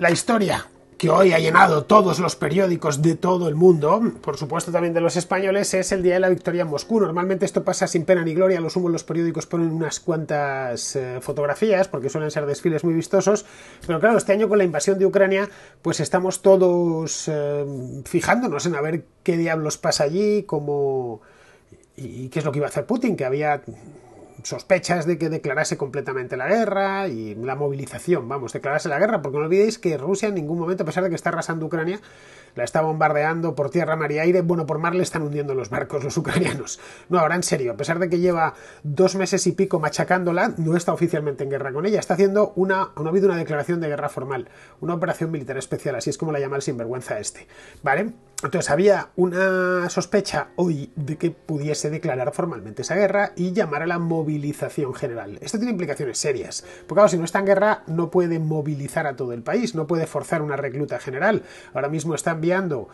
La historia que hoy ha llenado todos los periódicos de todo el mundo, por supuesto también de los españoles, es el Día de la Victoria en Moscú. Normalmente esto pasa sin pena ni gloria, lo sumo los periódicos ponen unas cuantas eh, fotografías, porque suelen ser desfiles muy vistosos, pero claro, este año con la invasión de Ucrania, pues estamos todos eh, fijándonos en a ver qué diablos pasa allí, cómo... y qué es lo que iba a hacer Putin, que había sospechas de que declarase completamente la guerra y la movilización, vamos, declarase la guerra, porque no olvidéis que Rusia en ningún momento, a pesar de que está arrasando Ucrania, la está bombardeando por tierra, mar y aire. Bueno, por mar le están hundiendo los barcos los ucranianos. No, ahora en serio, a pesar de que lleva dos meses y pico machacándola, no está oficialmente en guerra con ella. Está haciendo una, no ha habido una declaración de guerra formal, una operación militar especial, así es como la llama el sinvergüenza este. ¿Vale? Entonces había una sospecha hoy de que pudiese declarar formalmente esa guerra y llamar a la movilización general. Esto tiene implicaciones serias, porque claro, si no está en guerra no puede movilizar a todo el país, no puede forzar una recluta general. Ahora mismo está cambiando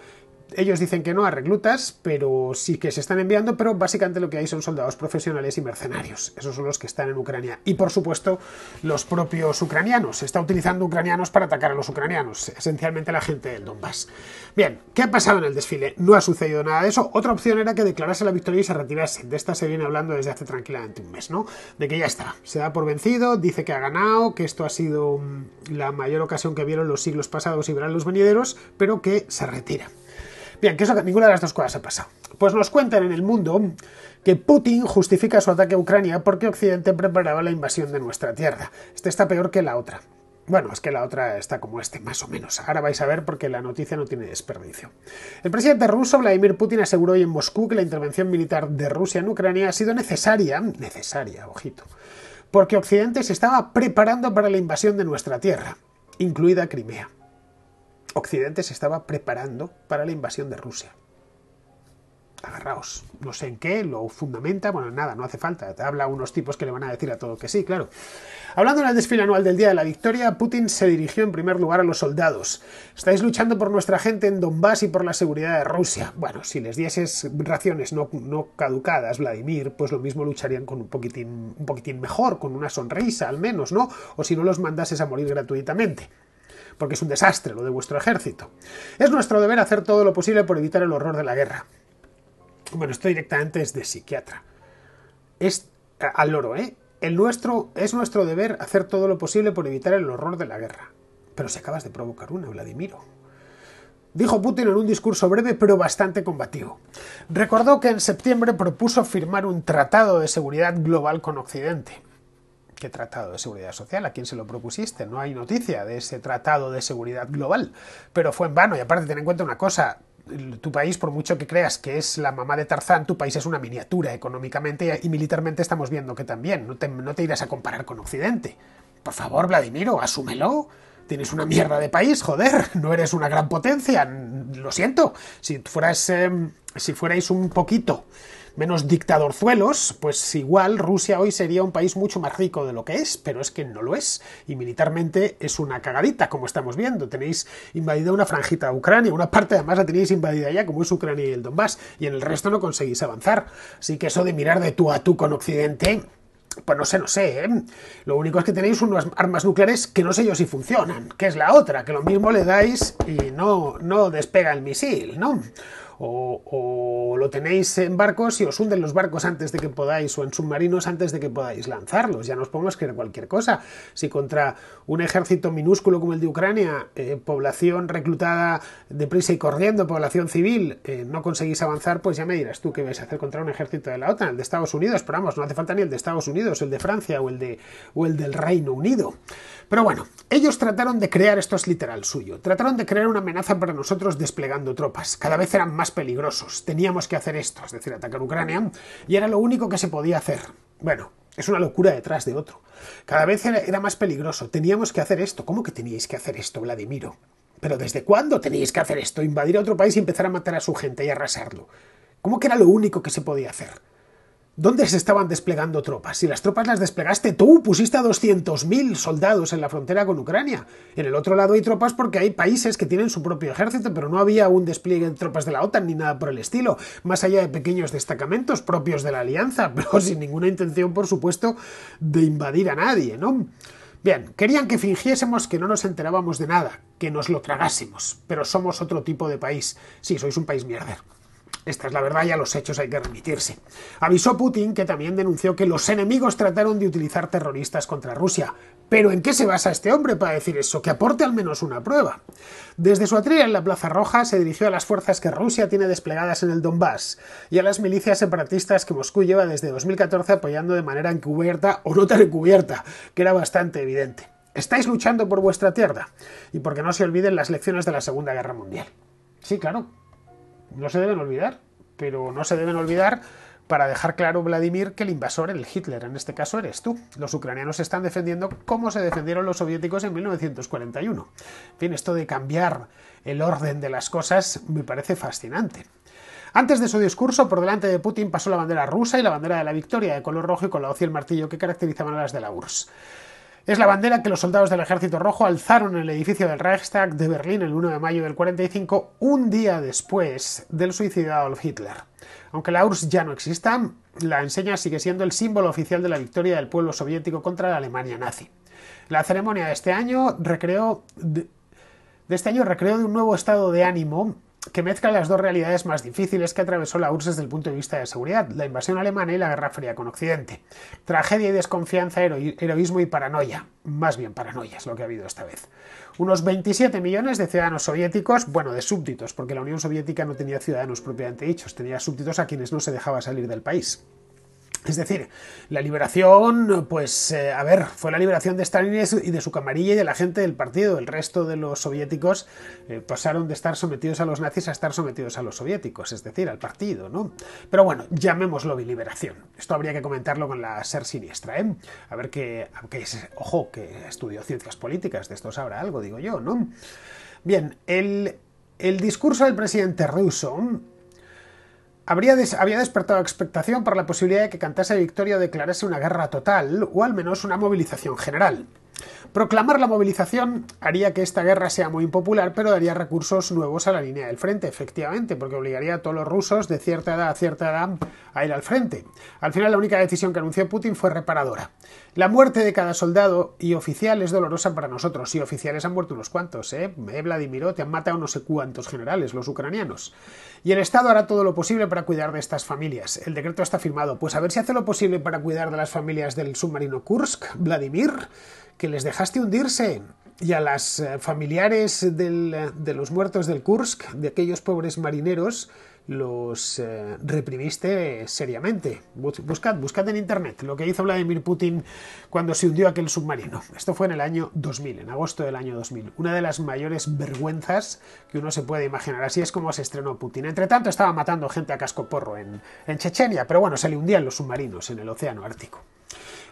ellos dicen que no a reclutas, pero sí que se están enviando, pero básicamente lo que hay son soldados profesionales y mercenarios. Esos son los que están en Ucrania. Y por supuesto, los propios ucranianos. Se está utilizando ucranianos para atacar a los ucranianos, esencialmente la gente del Donbass. Bien, ¿qué ha pasado en el desfile? No ha sucedido nada de eso. Otra opción era que declarase la victoria y se retirase. De esta se viene hablando desde hace tranquilamente un mes, ¿no? De que ya está. Se da por vencido, dice que ha ganado, que esto ha sido mm, la mayor ocasión que vieron los siglos pasados y verán los venideros, pero que se retira. Bien, es eso que ninguna de las dos cosas ha pasado. Pues nos cuentan en el mundo que Putin justifica su ataque a Ucrania porque Occidente preparaba la invasión de nuestra tierra. Esta está peor que la otra. Bueno, es que la otra está como este, más o menos. Ahora vais a ver porque la noticia no tiene desperdicio. El presidente ruso Vladimir Putin aseguró hoy en Moscú que la intervención militar de Rusia en Ucrania ha sido necesaria, necesaria, ojito, porque Occidente se estaba preparando para la invasión de nuestra tierra, incluida Crimea. Occidente se estaba preparando para la invasión de Rusia. Agarraos, no sé en qué, lo fundamenta, bueno, nada, no hace falta. Habla unos tipos que le van a decir a todo que sí, claro. Hablando del desfile anual del Día de la Victoria, Putin se dirigió en primer lugar a los soldados. Estáis luchando por nuestra gente en Donbass y por la seguridad de Rusia. Bueno, si les dieses raciones no, no caducadas, Vladimir, pues lo mismo lucharían con un poquitín, un poquitín mejor, con una sonrisa al menos, ¿no? O si no los mandases a morir gratuitamente porque es un desastre lo de vuestro ejército. Es nuestro deber hacer todo lo posible por evitar el horror de la guerra. Bueno, esto directamente es de psiquiatra. Es eh, al loro, ¿eh? El nuestro, es nuestro deber hacer todo lo posible por evitar el horror de la guerra. Pero si acabas de provocar una, Vladimiro. Dijo Putin en un discurso breve pero bastante combativo. Recordó que en septiembre propuso firmar un tratado de seguridad global con Occidente. ¿Qué tratado de seguridad social? ¿A quién se lo propusiste? No hay noticia de ese tratado de seguridad global. Pero fue en vano. Y aparte, ten en cuenta una cosa. Tu país, por mucho que creas que es la mamá de Tarzán, tu país es una miniatura económicamente y militarmente estamos viendo que también. No te, no te irás a comparar con Occidente. Por favor, Vladimiro, asúmelo. Tienes una mierda de país, joder, no eres una gran potencia, lo siento. Si fueras, em, si fuerais un poquito menos dictadorzuelos, pues igual Rusia hoy sería un país mucho más rico de lo que es, pero es que no lo es. Y militarmente es una cagadita, como estamos viendo. Tenéis invadida una franjita de Ucrania, una parte además la tenéis invadida ya, como es Ucrania y el Donbass, y en el resto no conseguís avanzar. Así que eso de mirar de tú a tú con Occidente, pues no sé, no sé, ¿eh? Lo único es que tenéis unas armas nucleares que no sé yo si funcionan, que es la otra, que lo mismo le dais y no, no despega el misil, ¿no? o, lo tenéis en barcos y os hunden los barcos antes de que podáis, o en submarinos antes de que podáis lanzarlos. Ya nos os podemos creer cualquier cosa. Si contra un ejército minúsculo como el de Ucrania, eh, población reclutada deprisa y corriendo, población civil, eh, no conseguís avanzar, pues ya me dirás tú qué vais a hacer contra un ejército de la OTAN, el de Estados Unidos, pero vamos, no hace falta ni el de Estados Unidos, el de Francia o el, de, o el del Reino Unido. Pero bueno, ellos trataron de crear, esto es literal suyo, trataron de crear una amenaza para nosotros desplegando tropas. Cada vez eran más peligrosos. Teníamos que hacer esto, es decir, atacar Ucrania, y era lo único que se podía hacer. Bueno, es una locura detrás de otro. Cada vez era más peligroso. Teníamos que hacer esto. ¿Cómo que teníais que hacer esto, Vladimiro? Pero ¿desde cuándo teníais que hacer esto? Invadir a otro país y empezar a matar a su gente y arrasarlo. ¿Cómo que era lo único que se podía hacer? ¿Dónde se estaban desplegando tropas? Si las tropas las desplegaste tú, pusiste a 200.000 soldados en la frontera con Ucrania. En el otro lado hay tropas porque hay países que tienen su propio ejército, pero no había un despliegue de tropas de la OTAN ni nada por el estilo, más allá de pequeños destacamentos propios de la alianza, pero sin ninguna intención, por supuesto, de invadir a nadie, ¿no? Bien, querían que fingiésemos que no nos enterábamos de nada, que nos lo tragásemos, pero somos otro tipo de país. Sí, sois un país mierder. Esta es la verdad y a los hechos hay que remitirse. Avisó Putin que también denunció que los enemigos trataron de utilizar terroristas contra Rusia. Pero ¿en qué se basa este hombre para decir eso? Que aporte al menos una prueba. Desde su atril en la Plaza Roja se dirigió a las fuerzas que Rusia tiene desplegadas en el Donbass y a las milicias separatistas que Moscú lleva desde 2014 apoyando de manera encubierta o no tan encubierta, que era bastante evidente. Estáis luchando por vuestra tierra y porque no se olviden las lecciones de la Segunda Guerra Mundial. Sí, claro, no se deben olvidar, pero no se deben olvidar para dejar claro, Vladimir, que el invasor, el Hitler, en este caso eres tú. Los ucranianos se están defendiendo como se defendieron los soviéticos en 1941. En fin, esto de cambiar el orden de las cosas me parece fascinante. Antes de su discurso, por delante de Putin pasó la bandera rusa y la bandera de la victoria, de color rojo y con la hoz y el martillo que caracterizaban a las de la URSS. Es la bandera que los soldados del Ejército Rojo alzaron en el edificio del Reichstag de Berlín el 1 de mayo del 45, un día después del suicidio de Adolf Hitler. Aunque la URSS ya no exista, la enseña sigue siendo el símbolo oficial de la victoria del pueblo soviético contra la Alemania nazi. La ceremonia de este año recreó de, de este año recreó de un nuevo estado de ánimo que mezcla las dos realidades más difíciles que atravesó la URSS desde el punto de vista de seguridad, la invasión alemana y la Guerra Fría con Occidente. Tragedia y desconfianza, heroísmo y paranoia. Más bien paranoia es lo que ha habido esta vez. Unos 27 millones de ciudadanos soviéticos, bueno, de súbditos, porque la Unión Soviética no tenía ciudadanos propiamente dichos, tenía súbditos a quienes no se dejaba salir del país. Es decir, la liberación, pues, eh, a ver, fue la liberación de Stalin y de su camarilla y de la gente del partido. El resto de los soviéticos eh, pasaron de estar sometidos a los nazis a estar sometidos a los soviéticos, es decir, al partido, ¿no? Pero bueno, llamémoslo liberación. Esto habría que comentarlo con la ser siniestra, ¿eh? A ver que, ojo, que estudió ciencias políticas, de esto sabrá algo, digo yo, ¿no? Bien, el, el discurso del presidente ruso había despertado expectación por la posibilidad de que Cantase Victoria declarase una guerra total, o al menos una movilización general. Proclamar la movilización haría que esta guerra sea muy impopular, pero daría recursos nuevos a la línea del frente, efectivamente, porque obligaría a todos los rusos de cierta edad a cierta edad a ir al frente. Al final la única decisión que anunció Putin fue reparadora. La muerte de cada soldado y oficial es dolorosa para nosotros, y oficiales han muerto unos cuantos, ¿eh? eh Vladimiro, te han matado no sé cuántos generales, los ucranianos. Y el Estado hará todo lo posible para cuidar de estas familias. El decreto está firmado, pues a ver si hace lo posible para cuidar de las familias del submarino Kursk, Vladimir, que les dejaste hundirse y a las eh, familiares eh, de los muertos del Kursk, de aquellos pobres marineros, los eh, reprimiste seriamente. Buscad, buscad en internet lo que hizo Vladimir Putin cuando se hundió aquel submarino. Esto fue en el año 2000, en agosto del año 2000. Una de las mayores vergüenzas que uno se puede imaginar. Así es como se estrenó Putin. Entre tanto, estaba matando gente a casco en, en Chechenia, pero bueno, se le hundían los submarinos en el Océano Ártico.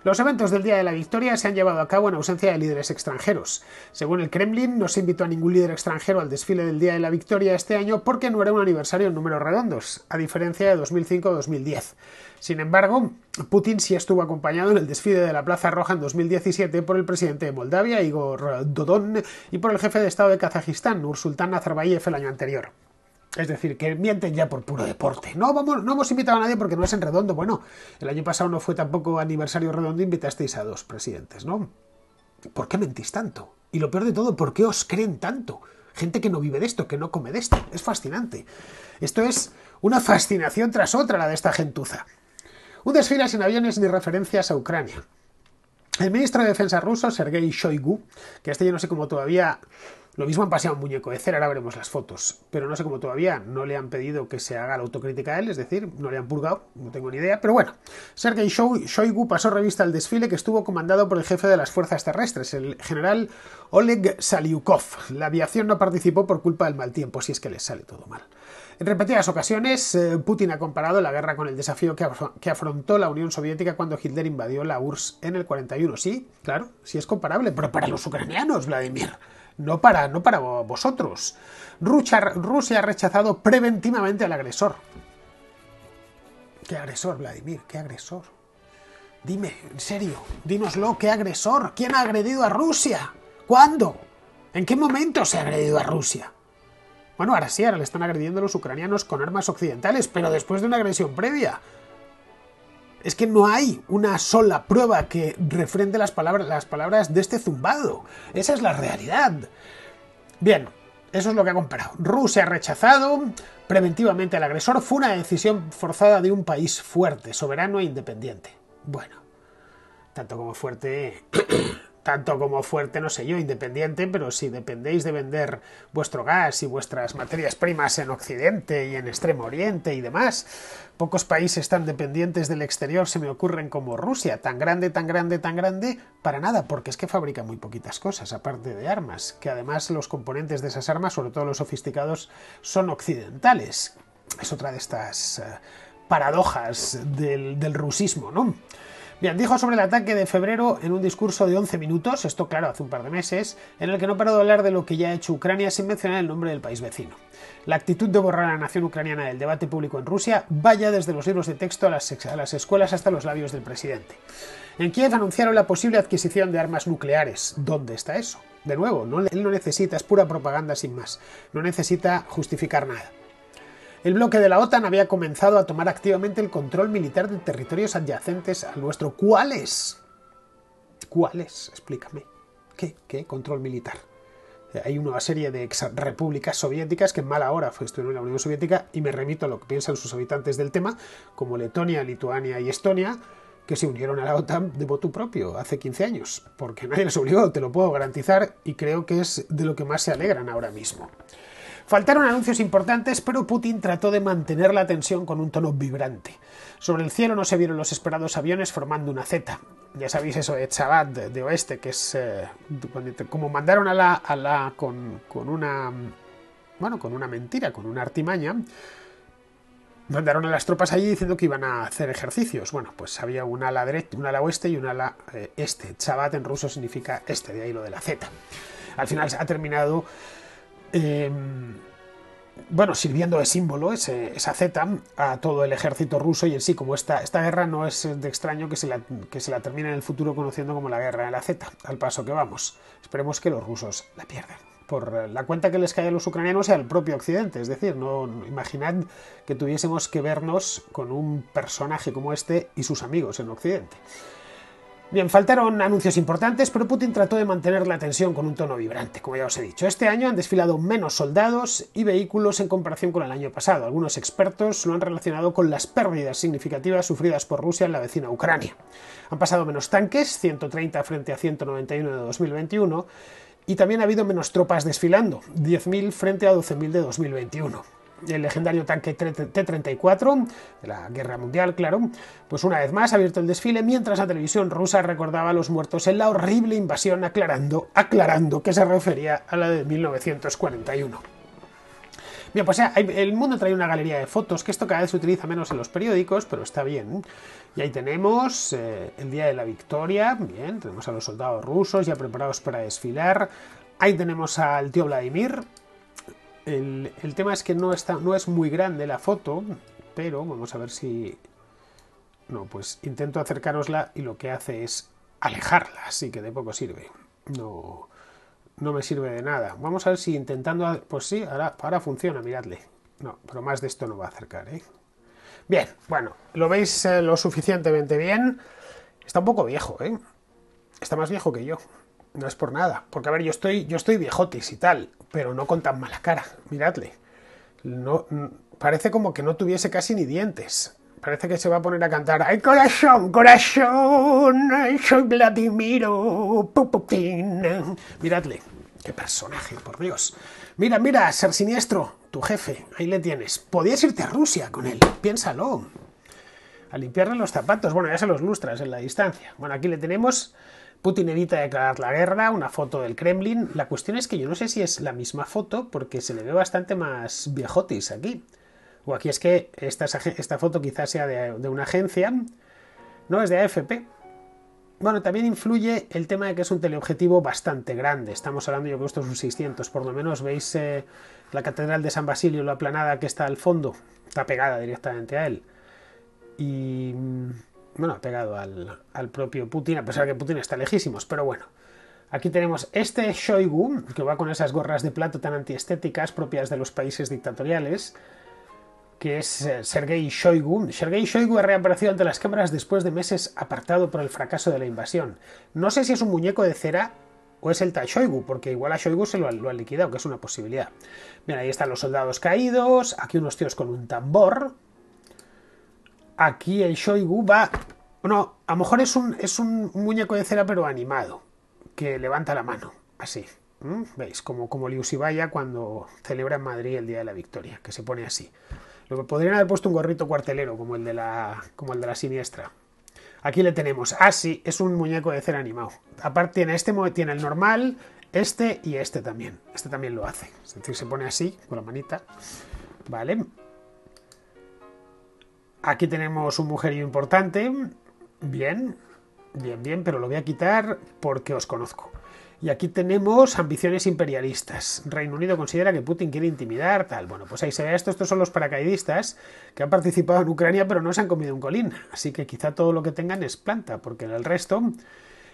Los eventos del Día de la Victoria se han llevado a cabo en ausencia de líderes extranjeros. Según el Kremlin, no se invitó a ningún líder extranjero al desfile del Día de la Victoria este año porque no era un aniversario en números redondos, a diferencia de 2005-2010. Sin embargo, Putin sí estuvo acompañado en el desfile de la Plaza Roja en 2017 por el presidente de Moldavia, Igor Dodon, y por el jefe de Estado de Kazajistán, Nursultán Nazarbayev, el año anterior. Es decir, que mienten ya por puro deporte. No, vamos, no hemos invitado a nadie porque no es en redondo. Bueno, el año pasado no fue tampoco aniversario redondo, invitasteis a dos presidentes, ¿no? ¿Por qué mentís tanto? Y lo peor de todo, ¿por qué os creen tanto? Gente que no vive de esto, que no come de esto. Es fascinante. Esto es una fascinación tras otra la de esta gentuza. Un desfile sin aviones ni referencias a Ucrania. El ministro de Defensa ruso, Sergei Shoigu, que este yo no sé cómo todavía lo mismo han pasado un muñeco de cera, ahora veremos las fotos, pero no sé cómo todavía, no le han pedido que se haga la autocrítica a él, es decir, no le han purgado, no tengo ni idea, pero bueno. Sergei Shoigu pasó revista al desfile que estuvo comandado por el jefe de las fuerzas terrestres, el general Oleg Saliukov. La aviación no participó por culpa del mal tiempo, si es que les sale todo mal. En repetidas ocasiones, eh, Putin ha comparado la guerra con el desafío que afrontó la Unión Soviética cuando Hitler invadió la URSS en el 41. Sí, claro, sí es comparable, pero para los ucranianos, Vladimir no para, no para vosotros. Rusia, Rusia ha rechazado preventivamente al agresor. ¿Qué agresor, Vladimir? ¿Qué agresor? Dime, en serio, dínoslo, ¿qué agresor? ¿Quién ha agredido a Rusia? ¿Cuándo? ¿En qué momento se ha agredido a Rusia? Bueno, ahora sí, ahora le están agrediendo a los ucranianos con armas occidentales, pero después de una agresión previa es que no hay una sola prueba que refrende las palabras, las palabras de este zumbado. Esa es la realidad. Bien, eso es lo que ha comparado. Rusia ha rechazado preventivamente al agresor. Fue una decisión forzada de un país fuerte, soberano e independiente. Bueno, tanto como fuerte tanto como fuerte, no sé yo, independiente, pero si dependéis de vender vuestro gas y vuestras materias primas en Occidente y en Extremo Oriente y demás, pocos países tan dependientes del exterior se me ocurren como Rusia, tan grande, tan grande, tan grande, para nada, porque es que fabrica muy poquitas cosas, aparte de armas, que además los componentes de esas armas, sobre todo los sofisticados, son occidentales. Es otra de estas... Eh, paradojas del, del rusismo, ¿no? Bien, dijo sobre el ataque de febrero en un discurso de 11 minutos, esto claro, hace un par de meses, en el que no paró de hablar de lo que ya ha hecho Ucrania sin mencionar el nombre del país vecino. La actitud de borrar a la nación ucraniana del debate público en Rusia vaya desde los libros de texto a las, escuelas hasta los labios del presidente. En Kiev anunciaron la posible adquisición de armas nucleares. ¿Dónde está eso? De nuevo, él no necesita, es pura propaganda sin más. No necesita justificar nada el bloque de la OTAN había comenzado a tomar activamente el control militar de territorios adyacentes al nuestro. ¿Cuáles? ¿Cuáles? Explícame. ¿Qué? ¿Qué control militar? Eh, hay una serie de ex repúblicas soviéticas que en mala hora en la Unión Soviética y me remito a lo que piensan sus habitantes del tema, como Letonia, Lituania y Estonia, que se unieron a la OTAN de voto propio hace 15 años, porque nadie les obligó, te lo puedo garantizar, y creo que es de lo que más se alegran ahora mismo. Faltaron anuncios importantes, pero Putin trató de mantener la tensión con un tono vibrante. Sobre el cielo no se vieron los esperados aviones formando una Z. Ya sabéis eso de Chabad de oeste, que es eh, como mandaron a la, a con, con una bueno, con una mentira, con una artimaña, mandaron a las tropas allí diciendo que iban a hacer ejercicios. Bueno, pues había una ala derecha, una ala oeste y una ala eh, este. Chabat en ruso significa este, de ahí lo de la Z. Al final ha terminado Em, bueno, sirviendo de símbolo esa Z a todo el ejército ruso y en sí, como esta, esta guerra no es de extraño que se, la, que se la termine en el futuro conociendo como la guerra de la Z, al paso que vamos. Esperemos que los rusos la pierdan. Por la cuenta que les cae a los ucranianos y al propio occidente, es decir, no imaginad que tuviésemos que vernos con un personaje como este y sus amigos en occidente. Bien, faltaron anuncios importantes, pero Putin trató de mantener la tensión con un tono vibrante, como ya os he dicho. Este año han desfilado menos soldados y vehículos en comparación con el año pasado. Algunos expertos lo han relacionado con las pérdidas significativas sufridas por Rusia en la vecina Ucrania. Han pasado menos tanques, 130 frente a 191 de 2021, y también ha habido menos tropas desfilando, 10.000 frente a 12.000 de 2021 el legendario tanque T-34 de la Guerra Mundial, claro, pues una vez más ha abierto el desfile mientras la televisión rusa recordaba a los muertos en la horrible invasión aclarando, aclarando que se refería a la de 1941. Bien, pues el mundo trae una galería de fotos, que esto cada vez se utiliza menos en los periódicos, pero está bien. Y ahí tenemos eh, el Día de la Victoria, bien, tenemos a los soldados rusos ya preparados para desfilar. Ahí tenemos al tío Vladimir, el, tema es que no, está, no es muy grande la foto, pero vamos a ver si... No, pues intento acercarosla y lo que hace es alejarla, así que de poco sirve. No, no me sirve de nada. Vamos a ver si intentando... Pues sí, ahora, ahora funciona, miradle. No, pero más de esto no va a acercar, ¿eh? Bien, bueno, lo veis eh, lo suficientemente bien. Está un poco viejo, ¿eh? Está más viejo que yo. No es por nada. Porque, a ver, yo estoy, yo estoy viejotis y tal pero no con tan mala cara, miradle. No, mm, parece como que no tuviese casi ni dientes. Parece que se va a poner a cantar ¡Ay, corazón, corazón! ¡Ay, soy Vladimiro! Puputin. Miradle, qué personaje, por Dios. Mira, mira, ser siniestro, tu jefe, ahí le tienes. Podías irte a Rusia con él, piénsalo. A limpiarle los zapatos, bueno, ya se los lustras en la distancia. Bueno, aquí le tenemos Putin evita declarar la guerra, una foto del Kremlin. La cuestión es que yo no sé si es la misma foto porque se le ve bastante más viejotis aquí. O aquí es que esta, esta foto quizás sea de, una agencia. No, es de AFP. Bueno, también influye el tema de que es un teleobjetivo bastante grande. Estamos hablando, yo creo que esto 600. Por lo menos veis eh, la Catedral de San Basilio, la aplanada que está al fondo. Está pegada directamente a él. Y mm, bueno, pegado al, propio Putin, a pesar de que Putin está lejísimos, pero bueno. Aquí tenemos este Shoigu, que va con esas gorras de plato tan antiestéticas propias de los países dictatoriales, que es eh, Sergei Shoigu. Sergei Shoigu ha reaparecido ante las cámaras después de meses apartado por el fracaso de la invasión. No sé si es un muñeco de cera o es el Shoigu, porque igual a Shoigu se lo, ha han liquidado, que es una posibilidad. Bien, ahí están los soldados caídos, aquí unos tíos con un tambor, Aquí el Shoigu va. Bueno, a lo mejor es un, es un muñeco de cera, pero animado, que levanta la mano, así. ¿Veis? Como, como Liu cuando celebra en Madrid el Día de la Victoria, que se pone así. Lo que podrían haber puesto un gorrito cuartelero, como el de la, como el de la siniestra. Aquí le tenemos. Ah, sí, es un muñeco de cera animado. Aparte, tiene este tiene el normal, este y este también. Este también lo hace. Es decir, se pone así, con la manita. Vale. Aquí tenemos un mujerío importante. Bien, bien, bien, pero lo voy a quitar porque os conozco. Y aquí tenemos ambiciones imperialistas. Reino Unido considera que Putin quiere intimidar, tal. Bueno, pues ahí se ve esto. Estos son los paracaidistas que han participado en Ucrania, pero no se han comido un colín. Así que quizá todo lo que tengan es planta, porque en el resto.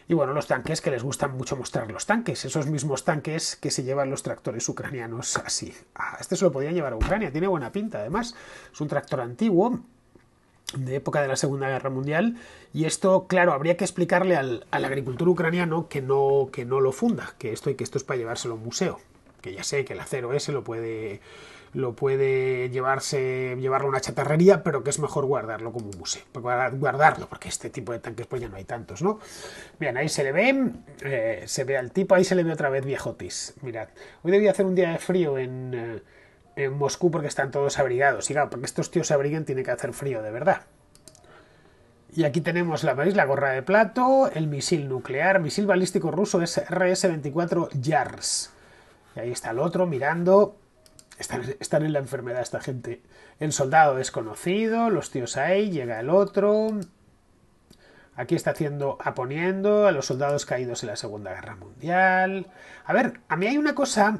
Y bueno, los tanques, que les gustan mucho mostrar los tanques, esos mismos tanques que se llevan los tractores ucranianos así. Ah, este se lo podían llevar a Ucrania, tiene buena pinta además. Es un tractor antiguo, de época de la Segunda Guerra Mundial. Y esto, claro, habría que explicarle al, agricultor ucraniano que no, que no lo funda, que esto y que esto es para llevárselo a un museo. Que ya sé que el acero ese lo puede, lo puede llevarse, llevarlo a una chatarrería, pero que es mejor guardarlo como un museo, pues guardarlo, porque este tipo de tanques pues ya no hay tantos, ¿no? Bien, ahí se le ve, eh, se ve al tipo, ahí se le ve otra vez viejotis, mirad, hoy debía hacer un día de frío en... Eh, en Moscú porque están todos abrigados. Y claro, para que estos tíos se abriguen tiene que hacer frío, de verdad. Y aquí tenemos, la, ¿veis? La gorra de plato, el misil nuclear, misil balístico ruso RS-24 YARS. Y ahí está el otro mirando. Están, están, en la enfermedad esta gente. El soldado desconocido, los tíos ahí, llega el otro. Aquí está haciendo, aponiendo a los soldados caídos en la Segunda Guerra Mundial. A ver, a mí hay una cosa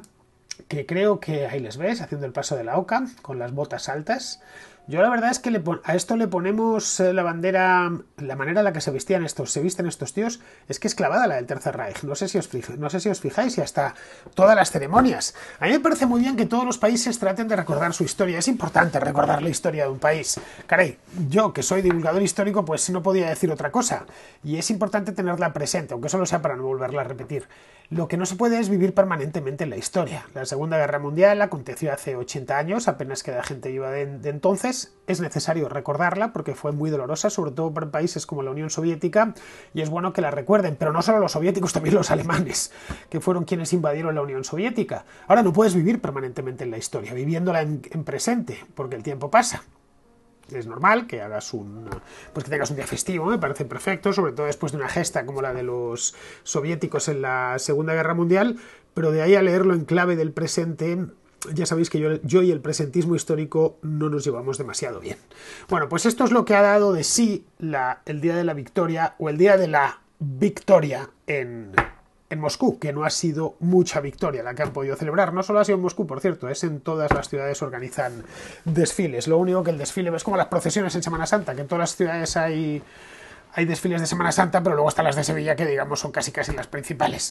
que creo que ahí les ves haciendo el paso de la oca con las botas altas yo la verdad es que a esto le ponemos eh, la bandera, la manera en la que se vestían estos, se visten estos tíos, es que es clavada la del Tercer Reich. No sé si os, no sé si os fijáis y hasta todas las ceremonias. A mí me parece muy bien que todos los países traten de recordar su historia. Es importante recordar la historia de un país. Caray, yo que soy divulgador histórico, pues no podía decir otra cosa. Y es importante tenerla presente, aunque solo sea para no volverla a repetir. Lo que no se puede es vivir permanentemente en la historia. La Segunda Guerra Mundial aconteció hace 80 años, apenas que la gente viva de entonces es necesario recordarla porque fue muy dolorosa, sobre todo para países como la Unión Soviética, y es bueno que la recuerden, pero no solo los soviéticos, también los alemanes, que fueron quienes invadieron la Unión Soviética. Ahora no puedes vivir permanentemente en la historia, viviéndola en, presente, porque el tiempo pasa es normal que hagas un pues que tengas un día festivo me parece perfecto sobre todo después de una gesta como la de los soviéticos en la segunda guerra mundial pero de ahí a leerlo en clave del presente ya sabéis que yo, y el presentismo histórico no nos llevamos demasiado bien. Bueno, pues esto es lo que ha dado de sí el día de la victoria o el día de la victoria en, Moscú, que no ha sido mucha victoria la que han podido celebrar. No solo ha sido en Moscú, por cierto, es en todas las ciudades organizan desfiles. Lo único que el desfile es como las procesiones en Semana Santa, que en todas las ciudades hay, hay desfiles de Semana Santa, pero luego están las de Sevilla, que digamos son casi casi las principales.